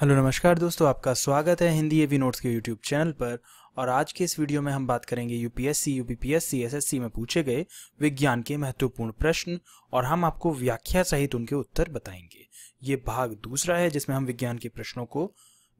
hello नमस्कार दोस्तों आपका स्वागत है हिंदी एवी नोट्स के यूट्यूब चैनल पर और आज के इस वीडियो में हम बात करेंगे यूपीएससी यूपीपीएससी एसएससी में पूछे गए विज्ञान के महत्वपूर्ण प्रश्न और हम आपको व्याख्या सहित उनके उत्तर बताएंगे ये भाग दूसरा है जिसमें हम विज्ञान के प्रश्नों को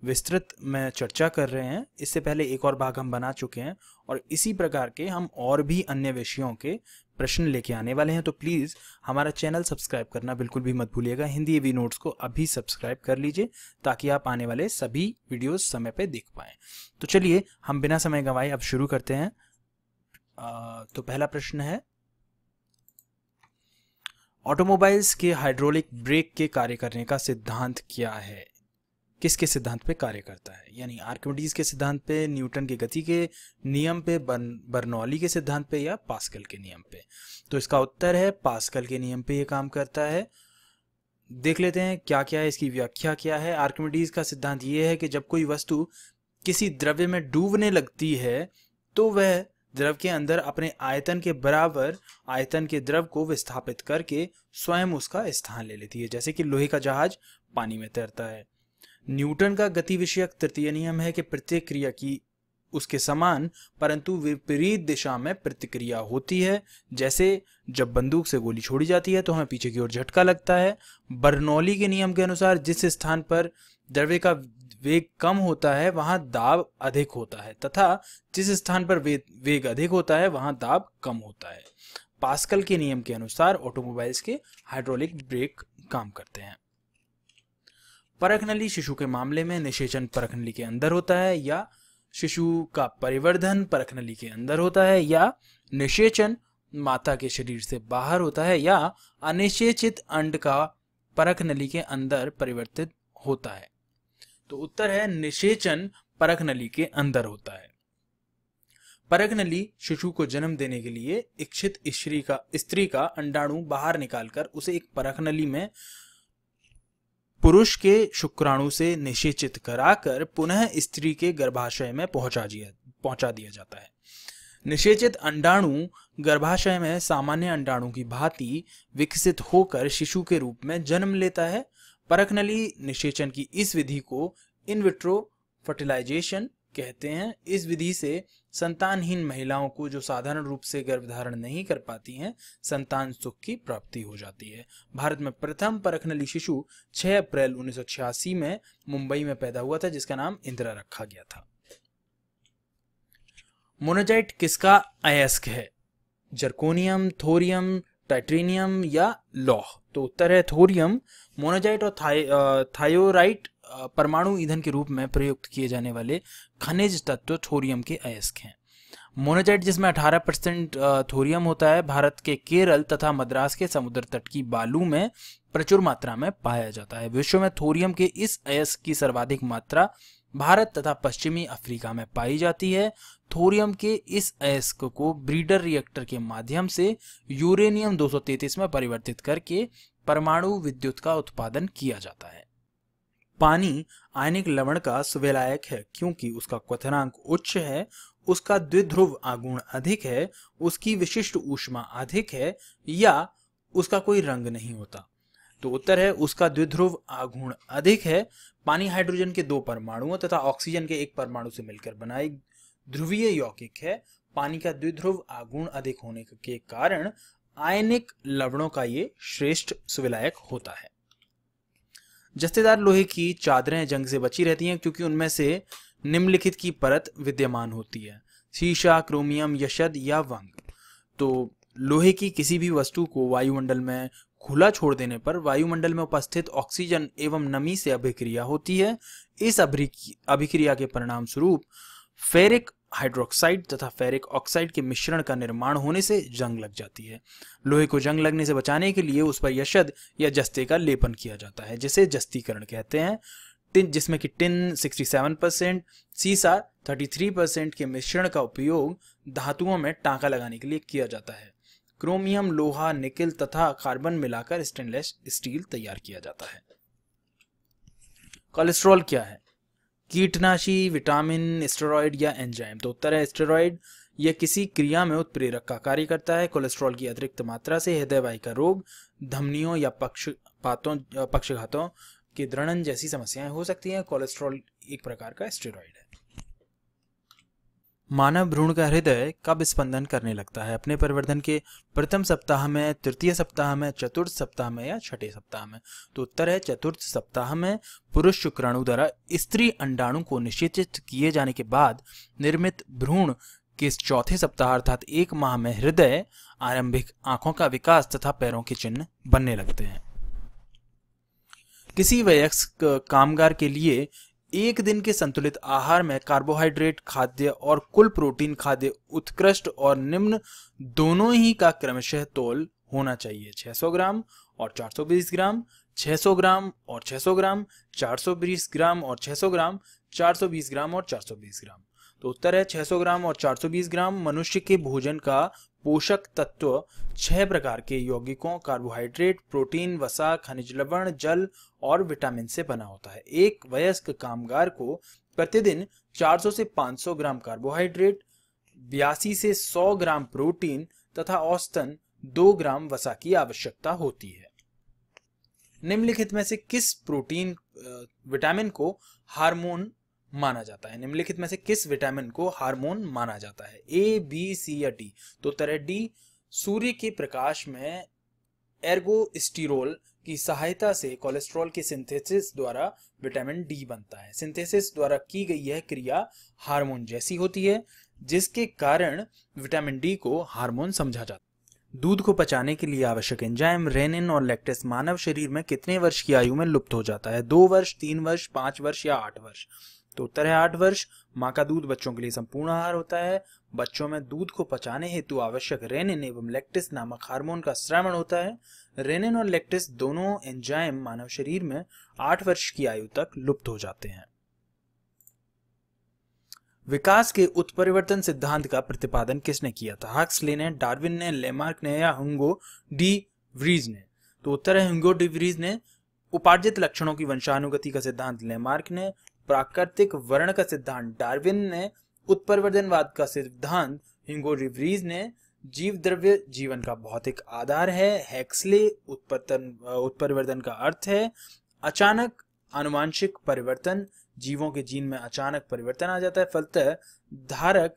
विस्तृत में चर्चा कर रहे हैं इससे पहले एक और भाग हम बना चुके हैं और इसी प्रकार के हम और भी अन्य विषयों के प्रश्न लेके आने वाले हैं तो प्लीज़ हमारा चैनल सब्सक्राइब करना बिल्कुल भी मत भूलिएगा हिंदी वी नोट्स को अभी सब्सक्राइब कर लीजिए ताकि आप आने वाले सभी वीडियोस समय पे देख पाएँ तो चलिए हम बिना समय गंवाए अब शुरू करते हैं आ, तो पहला प्रश्न है ऑटोमोबाइल्स के हाइड्रोलिक ब्रेक के कार्य करने का सिद्धांत क्या है किसके सिद्धांत पे कार्य करता है यानी आर्किमिडीज के सिद्धांत पे न्यूटन के गति के नियम पे बर्नौली के सिद्धांत पे या पास्कल के नियम पे तो इसका उत्तर है पास्कल के नियम पे ये काम करता है देख लेते हैं क्या क्या है इसकी व्याख्या क्या है आर्किमिडीज का सिद्धांत ये है कि जब कोई वस्तु किसी द्रव्य में डूबने लगती है तो वह द्रव के अंदर अपने आयतन के बराबर आयतन के द्रव को विस्थापित करके स्वयं उसका स्थान ले लेती है जैसे कि लोहे का जहाज पानी में तैरता है न्यूटन का गति विषयक तृतीय नियम है कि प्रत्येक क्रिया की उसके समान परंतु विपरीत दिशा में प्रतिक्रिया होती है जैसे जब बंदूक से गोली छोड़ी जाती है तो हमें पीछे की ओर झटका लगता है बर्नौली के नियम के अनुसार जिस स्थान पर द्रव्य का वेग कम होता है वहां दाब अधिक होता है तथा जिस स्थान पर वेग अधिक होता है वहां दाब कम होता है पास्कल के नियम के अनुसार ऑटोमोबाइल्स के हाइड्रोलिक ब्रेक काम करते हैं परख नली शिशु के मामले में निषेचन परख नली के अंदर होता है या शिशु का परिवर्धन परख नली के अंदर होता है या निषेचन माता के शरीर से बाहर होता है या अनिषेचित अंड का परख नली के अंदर परिवर्तित होता है तो उत्तर है निषेचन परख नली के अंदर होता है परख नली शिशु को जन्म देने के लिए इच्छित स्त्री का स्त्री का अंडाणु बाहर निकालकर उसे एक परख नली में पुरुष के शुक्राणु से निषेचित कराकर पुनः स्त्री के गर्भाशय में पहुंचा दिया पहुंचा दिया जाता है निषेचित अंडाणु गर्भाशय में सामान्य अंडाणु की भांति विकसित होकर शिशु के रूप में जन्म लेता है परखनली निषेचन की इस विधि को इनविट्रो फर्टिलाइजेशन कहते हैं इस विधि से संतानहीन महिलाओं को जो साधारण रूप से गर्भधारण नहीं कर पाती हैं संतान सुख की प्राप्ति हो जाती है भारत में प्रथम परखनली शिशु 6 अप्रैल उन्नीस में मुंबई में पैदा हुआ था जिसका नाम इंदिरा रखा गया था मोनोजाइट किसका अयस्क है जर्कोनियम थोरियम टाइट्रेनियम या लौह तो उत्तर है थोरियम मोनोजाइट और थायोराइट परमाणु ईंधन के रूप में प्रयुक्त किए जाने वाले खनिज तत्व थोरियम के अयस्क हैं मोनोजाइट जिसमें 18 परसेंट थोरियम होता है भारत के केरल तथा मद्रास के समुद्र तट की बालू में प्रचुर मात्रा में पाया जाता है विश्व में थोरियम के इस अयस्क की सर्वाधिक मात्रा भारत तथा पश्चिमी अफ्रीका में पाई जाती है थोरियम के इस अयस्क को ब्रीडर रिएक्टर के माध्यम से यूरेनियम 233 में परिवर्तित करके परमाणु विद्युत का उत्पादन किया जाता है पानी आयनिक लवण का सुविलायक है क्योंकि उसका क्वथनांक उच्च है उसका द्विध्रुव आगुण अधिक है उसकी विशिष्ट ऊष्मा अधिक है या उसका कोई रंग नहीं होता तो उत्तर है उसका द्विध्रुव आगुण अधिक है पानी हाइड्रोजन के दो परमाणुओं तथा ऑक्सीजन के एक परमाणु से मिलकर बना एक ध्रुवीय यौगिक है पानी का द्विध्रुव आगुण अधिक होने के कारण आयनिक लवणों का ये श्रेष्ठ सुविलायक होता है जस्तेदार लोहे की चादरें जंग से बची रहती हैं क्योंकि उनमें से निम्नलिखित की परत विद्यमान होती है शीशा क्रोमियम यशद या वंग तो लोहे की किसी भी वस्तु को वायुमंडल में खुला छोड़ देने पर वायुमंडल में उपस्थित ऑक्सीजन एवं नमी से अभिक्रिया होती है इस अभिक्रिया के परिणाम स्वरूप फेरिक हाइड्रोक्साइड तथा फेरिक ऑक्साइड के मिश्रण का निर्माण होने से जंग लग जाती है लोहे को जंग लगने से बचाने के लिए उस पर यशद या जस्ते का लेपन किया जाता है जिसे जस्तीकरण कहते हैं टिन जिसमें कि टिन 67 परसेंट सीसा 33 परसेंट के मिश्रण का उपयोग धातुओं में टांका लगाने के लिए किया जाता है क्रोमियम लोहा निकिल तथा कार्बन मिलाकर स्टेनलेस स्टील तैयार किया जाता है कोलेस्ट्रॉल क्या है कीटनाशी विटामिन स्टेरॉयड या एंजाइम तो उत्तर है स्टेरॉयड यह किसी क्रिया में उत्प्रेरक का कार्य करता है कोलेस्ट्रॉल की अतिरिक्त मात्रा से हृदयवाही का रोग धमनियों या पक्ष पातों पक्षघातों के दृढ़न जैसी समस्याएं हो सकती हैं कोलेस्ट्रॉल एक प्रकार का स्टेरॉयड है मानव भ्रूण का हृदय कब स्पंदन करने लगता है अपने परिवर्धन के प्रथम सप्ताह में तृतीय सप्ताह में चतुर्थ सप्ताह में या छठे सप्ताह में तो उत्तर है चतुर्थ सप्ताह में पुरुष शुक्राणु द्वारा स्त्री अंडाणु को निषेचित किए जाने के बाद निर्मित भ्रूण के चौथे सप्ताह अर्थात एक माह में हृदय आरंभिक आंखों का विकास तथा पैरों के चिन्ह बनने लगते हैं किसी वयस्क कामगार के लिए एक दिन के संतुलित आहार में कार्बोहाइड्रेट खाद्य और कुल प्रोटीन खाद्य उत्कृष्ट और निम्न दोनों ही का क्रमशः तोल होना चाहिए 600 ग्राम और 420 ग्राम 600 ग्राम और 600 ग्राम 420 ग्राम और 600 ग्राम 420 ग्राम और 420 ग्राम तो उत्तर है 600 ग्राम और 420 ग्राम मनुष्य के भोजन का पोषक तत्व छह प्रकार के यौगिकों कार्बोहाइड्रेट प्रोटीन वसा खनिज लवण जल और विटामिन से बना होता है एक वयस्क कामगार को प्रतिदिन 400 से 500 ग्राम कार्बोहाइड्रेट बयासी से 100 ग्राम प्रोटीन तथा औसतन 2 ग्राम वसा की आवश्यकता होती है निम्नलिखित में से किस प्रोटीन विटामिन को हार्मोन माना जाता है निम्नलिखित में से किस विटामिन को हार्मोन माना जाता है ए बी सी या डी तो उत्तर है डी सूर्य के प्रकाश में एर्गोस्टिरोल की सहायता से कोलेस्ट्रॉल के सिंथेसिस द्वारा विटामिन डी बनता है सिंथेसिस द्वारा की गई यह क्रिया हार्मोन जैसी होती है जिसके कारण विटामिन डी को हार्मोन समझा जाता है दूध को पचाने के लिए आवश्यक एंजाइम रेनिन और लेक्टेस मानव शरीर में कितने वर्ष की आयु में लुप्त हो जाता है दो वर्ष तीन वर्ष पांच वर्ष या आठ वर्ष तो उत्तर है आठ वर्ष माँ का दूध बच्चों के लिए संपूर्ण आहार होता है बच्चों में दूध को पचाने हेतु आवश्यक रेनिन एवं लेक्टिस नामक हार्मोन का श्रवण होता है रेनिन और लेक्टिस दोनों एंजाइम मानव शरीर में आठ वर्ष की आयु तक लुप्त हो जाते हैं विकास के उत्परिवर्तन सिद्धांत का प्रतिपादन किसने किया था हक्सले ने डार्विन ने लेमार्क ने या हंगो डी व्रीज ने तो उत्तर है हंगो डी व्रीज ने उपार्जित लक्षणों की वंशानुगति का सिद्धांत लेमार्क ने प्राकृतिक वर्ण का सिद्धांत डार्विन ने उत्परिवर्तनवाद का सिद्धांत हिंगो रिवरीज ने जीव द्रव्य जीवन का भौतिक आधार है हेक्सले उत्पतन उत्परिवर्तन का अर्थ है अचानक अनुवांशिक परिवर्तन जीवों के जीन में अचानक परिवर्तन आ जाता है फलत धारक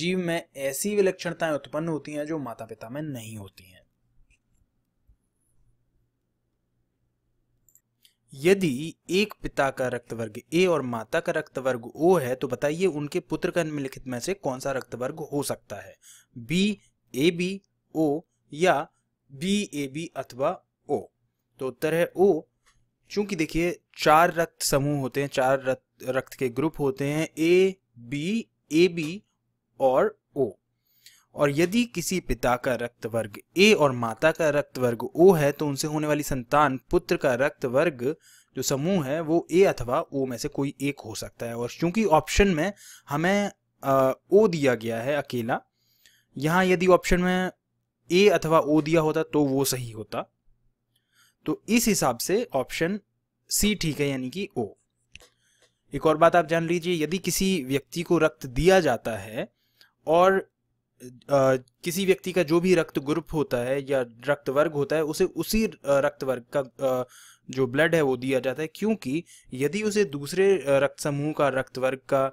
जीव में ऐसी विलक्षणताएं उत्पन्न होती हैं जो माता पिता में नहीं होती हैं यदि एक पिता का रक्त वर्ग ए और माता का रक्त वर्ग ओ है तो बताइए उनके पुत्र का निम्नलिखित में से कौन सा रक्त वर्ग हो सकता है बी ए बी ओ या बी ए बी अथवा ओ तो उत्तर है ओ चूंकि देखिए चार रक्त समूह होते हैं चार रक्त रक्त के ग्रुप होते हैं ए बी ए बी और ओ और यदि किसी पिता का रक्त वर्ग ए और माता का रक्त वर्ग ओ है तो उनसे होने वाली संतान पुत्र का रक्त वर्ग जो समूह है वो ए अथवा ओ में से कोई एक हो सकता है और चूंकि ऑप्शन में हमें ओ दिया गया है अकेला यहां यदि ऑप्शन में ए अथवा ओ दिया होता तो वो सही होता तो इस हिसाब से ऑप्शन सी ठीक है यानी कि ओ एक और बात आप जान लीजिए यदि किसी व्यक्ति को रक्त दिया जाता है और किसी व्यक्ति का जो भी रक्त ग्रुप होता है या रक्त वर्ग होता है उसे उसी रक्त वर्ग का जो ब्लड है वो दिया जाता है क्योंकि यदि उसे दूसरे रक्त समूह का रक्त वर्ग का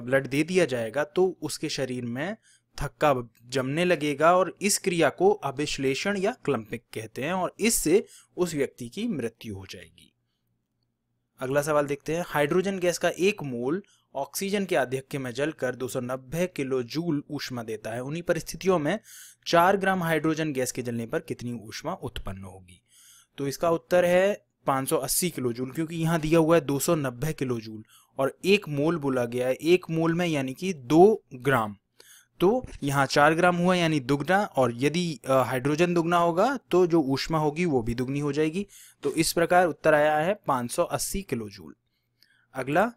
ब्लड दे दिया जाएगा तो उसके शरीर में थक्का जमने लगेगा और इस क्रिया को अभिश्लेषण या क्लंपिक कहते हैं और इससे उस व्यक्ति की मृत्यु हो जाएगी अगला सवाल देखते हैं हाइड्रोजन गैस का एक मोल ऑक्सीजन के अध्यक्ष में जलकर 290 किलो जूल ऊष्मा देता है उन्हीं परिस्थितियों में चार ग्राम हाइड्रोजन गैस के जलने पर कितनी ऊष्मा उत्पन्न होगी तो इसका उत्तर है 580 किलो जूल क्योंकि यहाँ दिया हुआ है 290 किलो जूल और एक मोल बोला गया है एक मोल में यानी कि दो ग्राम तो यहाँ चार ग्राम हुआ यानी दुगना और यदि हाइड्रोजन दुगना होगा तो जो ऊष्मा होगी वो भी दुगनी हो जाएगी तो इस प्रकार उत्तर आया है 580 किलो जूल अगला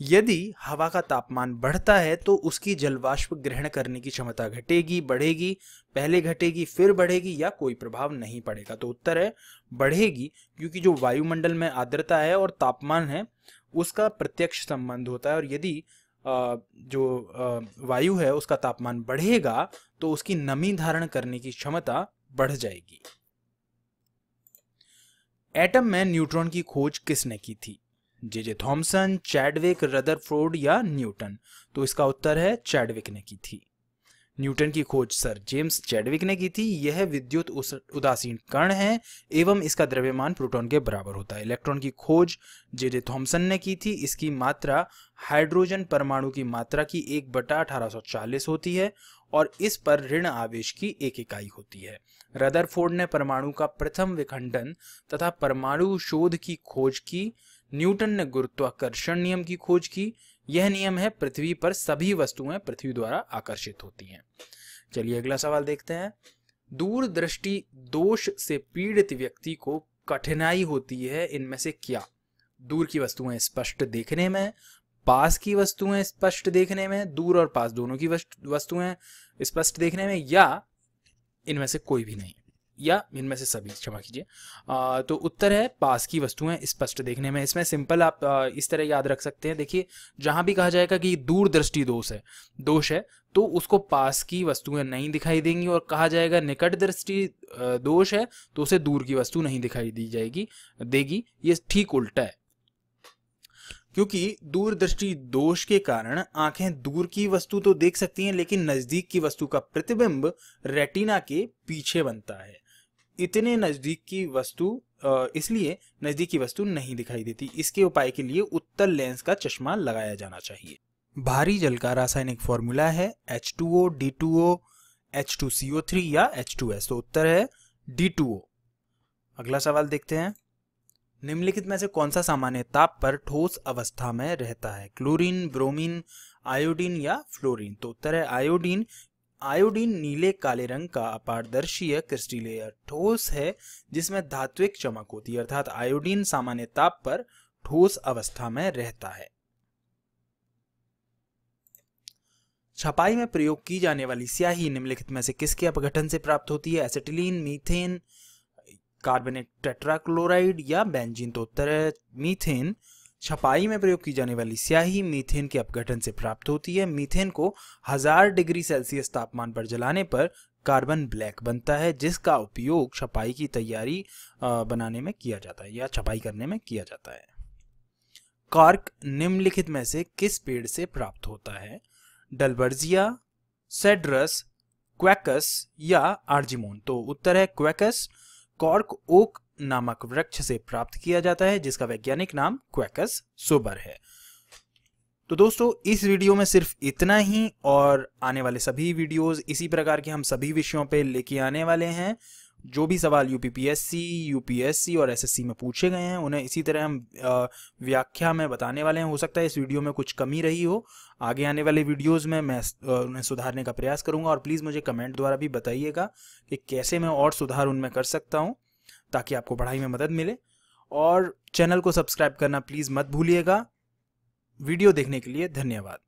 यदि हवा का तापमान बढ़ता है तो उसकी जलवाष्प ग्रहण करने की क्षमता घटेगी बढ़ेगी पहले घटेगी फिर बढ़ेगी या कोई प्रभाव नहीं पड़ेगा तो उत्तर है बढ़ेगी क्योंकि जो वायुमंडल में आर्द्रता है और तापमान है उसका प्रत्यक्ष संबंध होता है और यदि जो वायु है उसका तापमान बढ़ेगा तो उसकी नमी धारण करने की क्षमता बढ़ जाएगी एटम में न्यूट्रॉन की खोज किसने की थी J J Thomson Chadwick Rutherford या न्यूटन तो इसका उत्तर है चैडविक ने की थी न्यूटन की खोज सर जेम्स चैडविक ने की थी यह विद्युत उदासीन कण है एवं इसका द्रव्यमान प्रोटॉन के बराबर होता है इलेक्ट्रॉन की खोज जे जे थॉम्सन ने की थी इसकी मात्रा हाइड्रोजन परमाणु की मात्रा की एक बटा 1840 होती है और इस पर ऋण आवेश की एक इकाई होती है रदरफोर्ड ने परमाणु का प्रथम विखंडन तथा परमाणु शोध की खोज की न्यूटन ने गुरुत्वाकर्षण नियम की खोज की यह नियम है पृथ्वी पर सभी वस्तुएं पृथ्वी द्वारा आकर्षित होती हैं चलिए अगला सवाल देखते हैं दूरदृष्टि दोष से पीड़ित व्यक्ति को कठिनाई होती है इनमें से क्या दूर की वस्तुएं स्पष्ट देखने में पास की वस्तुएं स्पष्ट देखने में दूर और पास दोनों की वस्तुएं स्पष्ट देखने में या इनमें से कोई भी नहीं या इनमें से सभी क्षमा कीजिए तो उत्तर है पास की वस्तुएं स्पष्ट देखने में इसमें सिंपल आप इस तरह याद रख सकते हैं देखिए जहां भी कहा जाएगा कि दूरदृष्टि दोष है दोष है तो उसको पास की वस्तुएं नहीं दिखाई देंगी और कहा जाएगा निकट दृष्टि दोष है तो उसे दूर की वस्तु नहीं दिखाई दी जाएगी देगी ये ठीक उल्टा है क्योंकि दूरदृष्टि दोष के कारण आंखें दूर की वस्तु तो देख सकती हैं लेकिन नजदीक की वस्तु का प्रतिबिंब रेटिना के पीछे बनता है इतने नजदीक की वस्तु इसलिए नजदीक की वस्तु नहीं दिखाई देती इसके उपाय के लिए उत्तर लेंस का चश्मा लगाया जाना चाहिए भारी जल का रासायनिक फॉर्मूला है H two O D two O H two three या एच टू एस तो उत्तर है डी टू ओ अगला सवाल देखते हैं निम्नलिखित में से कौन सा सामान्य ताप पर ठोस अवस्था में रहता है क्लोरीन ब्रोमीन आयोडीन या फ्लोरीन तो उत्तर है आयोडीन आयोडीन नीले काले रंग का अपारदर्शीय क्रिस्टीलेयर ठोस है जिसमें धात्विक चमक होती है अर्थात आयोडीन सामान्य ताप पर ठोस अवस्था में रहता है छपाई में प्रयोग की जाने वाली स्याही निम्नलिखित में से किसके अपघटन से प्राप्त होती है एसिटिलीन मीथेन कार्बोनेट टेट्राक्लोराइड या बेंजीन तो उत्तर है मीथेन छपाई में प्रयोग की जाने वाली स्याही मीथेन के अपघटन से प्राप्त होती है मीथेन को हजार डिग्री सेल्सियस तापमान पर जलाने पर कार्बन ब्लैक बनता है जिसका उपयोग छपाई की तैयारी बनाने में किया जाता है या छपाई करने में किया जाता है कार्क निम्नलिखित में से किस पेड़ से प्राप्त होता है डलबर्जिया सेड्रस क्वेकस या आर्जिमोन तो उत्तर है क्वेकस कॉर्क ओक नामक वृक्ष से प्राप्त किया जाता है जिसका वैज्ञानिक नाम क्वेकस सोबर है तो दोस्तों इस वीडियो में सिर्फ इतना ही और आने वाले सभी वीडियोस इसी प्रकार के हम सभी विषयों पे लेके आने वाले हैं जो भी सवाल यूपीपीएससी यूपीएससी और एसएससी में पूछे गए हैं उन्हें इसी तरह हम व्याख्या में बताने वाले हैं हो सकता है इस वीडियो में कुछ कमी रही हो आगे आने वाले वीडियोस में मैं उन्हें सुधारने का प्रयास करूंगा और प्लीज़ मुझे कमेंट द्वारा भी बताइएगा कि कैसे मैं और सुधार उनमें कर सकता हूँ ताकि आपको पढ़ाई में मदद मिले और चैनल को सब्सक्राइब करना प्लीज़ मत भूलिएगा वीडियो देखने के लिए धन्यवाद